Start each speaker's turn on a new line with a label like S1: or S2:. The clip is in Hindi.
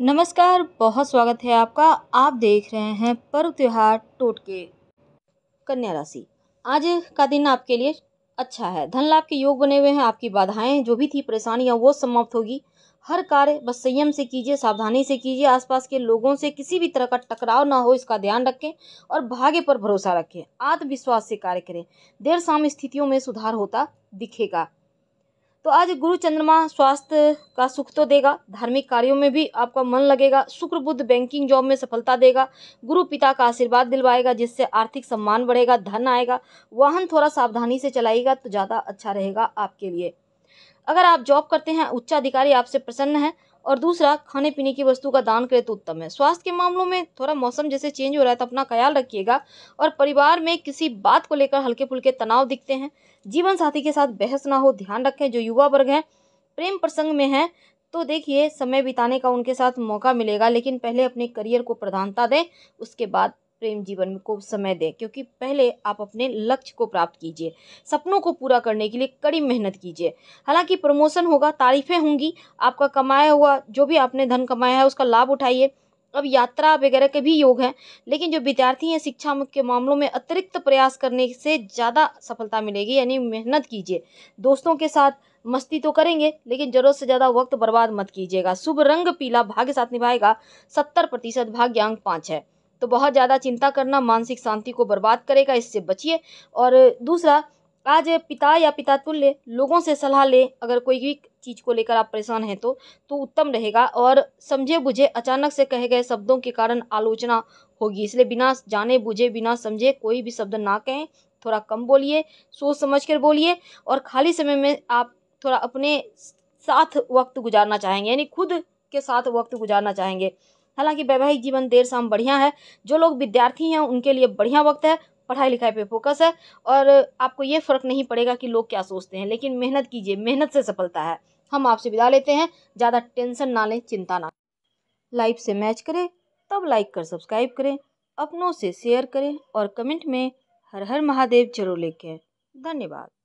S1: नमस्कार बहुत स्वागत है आपका आप देख रहे हैं पर्व त्यौहार टोटके कन्या राशि आज का दिन आपके लिए अच्छा है धन लाभ के योग बने हुए हैं आपकी बाधाएं जो भी थी परेशानियां वो समाप्त होगी हर कार्य बस संयम से कीजिए सावधानी से कीजिए आसपास के लोगों से किसी भी तरह का टकराव ना हो इसका ध्यान रखें और भाग्य पर भरोसा रखें आत्मविश्वास से कार्य करें देर शाम स्थितियों में सुधार होता दिखेगा तो आज गुरु चंद्रमा स्वास्थ्य का सुख तो देगा धार्मिक कार्यों में भी आपका मन लगेगा शुक्र बुद्ध बैंकिंग जॉब में सफलता देगा गुरु पिता का आशीर्वाद दिलवाएगा जिससे आर्थिक सम्मान बढ़ेगा धन आएगा वाहन थोड़ा सावधानी से चलाएगा तो ज़्यादा अच्छा रहेगा आपके लिए अगर आप जॉब करते हैं उच्चाधिकारी आपसे प्रसन्न है और दूसरा खाने पीने की वस्तु का दान करें तो उत्तम है स्वास्थ्य के मामलों में थोड़ा मौसम जैसे चेंज हो रहा है तो अपना ख्याल रखिएगा और परिवार में किसी बात को लेकर हल्के फुल्के तनाव दिखते हैं जीवन साथी के साथ बहस ना हो ध्यान रखें जो युवा वर्ग हैं प्रेम प्रसंग में हैं तो देखिए समय बिताने का उनके साथ मौका मिलेगा लेकिन पहले अपने करियर को प्रधानता दें उसके बाद प्रेम जीवन को समय दें क्योंकि पहले आप अपने लक्ष्य को प्राप्त कीजिए सपनों को पूरा करने के लिए कड़ी मेहनत कीजिए हालांकि प्रमोशन होगा तारीफें होंगी आपका कमाया हुआ जो भी आपने धन कमाया है उसका लाभ उठाइए अब यात्रा वगैरह के भी योग हैं लेकिन जो विद्यार्थी हैं शिक्षा के मामलों में अतिरिक्त प्रयास करने से ज़्यादा सफलता मिलेगी यानी मेहनत कीजिए दोस्तों के साथ मस्ती तो करेंगे लेकिन जरूरत से ज़्यादा वक्त बर्बाद मत कीजिएगा शुभ रंग पीला भाग्य साथ निभाएगा सत्तर प्रतिशत भाग्यांक पाँच है तो बहुत ज़्यादा चिंता करना मानसिक शांति को बर्बाद करेगा इससे बचिए और दूसरा आज पिता या पिता तुल्य लोगों से सलाह लें अगर कोई भी चीज़ को लेकर आप परेशान हैं तो तो उत्तम रहेगा और समझे बुझे अचानक से कहे गए शब्दों के कारण आलोचना होगी इसलिए बिना जाने बुझे बिना समझे कोई भी शब्द ना कहें थोड़ा कम बोलिए सोच समझ कर बोलिए और खाली समय में आप थोड़ा अपने साथ वक्त गुजारना चाहेंगे यानी खुद के साथ वक्त गुजारना चाहेंगे हालांकि वैवाहिक जीवन देर शाम बढ़िया है जो लोग विद्यार्थी हैं उनके लिए बढ़िया वक्त है पढ़ाई लिखाई पे फोकस है और आपको ये फ़र्क नहीं पड़ेगा कि लोग क्या सोचते हैं लेकिन मेहनत कीजिए मेहनत से सफलता है हम आपसे विदा लेते हैं ज़्यादा टेंशन ना लें चिंता ना लाइफ से मैच करें तब लाइक कर सब्सक्राइब करें अपनों से शेयर करें और कमेंट में हर हर महादेव जरूर लिखें धन्यवाद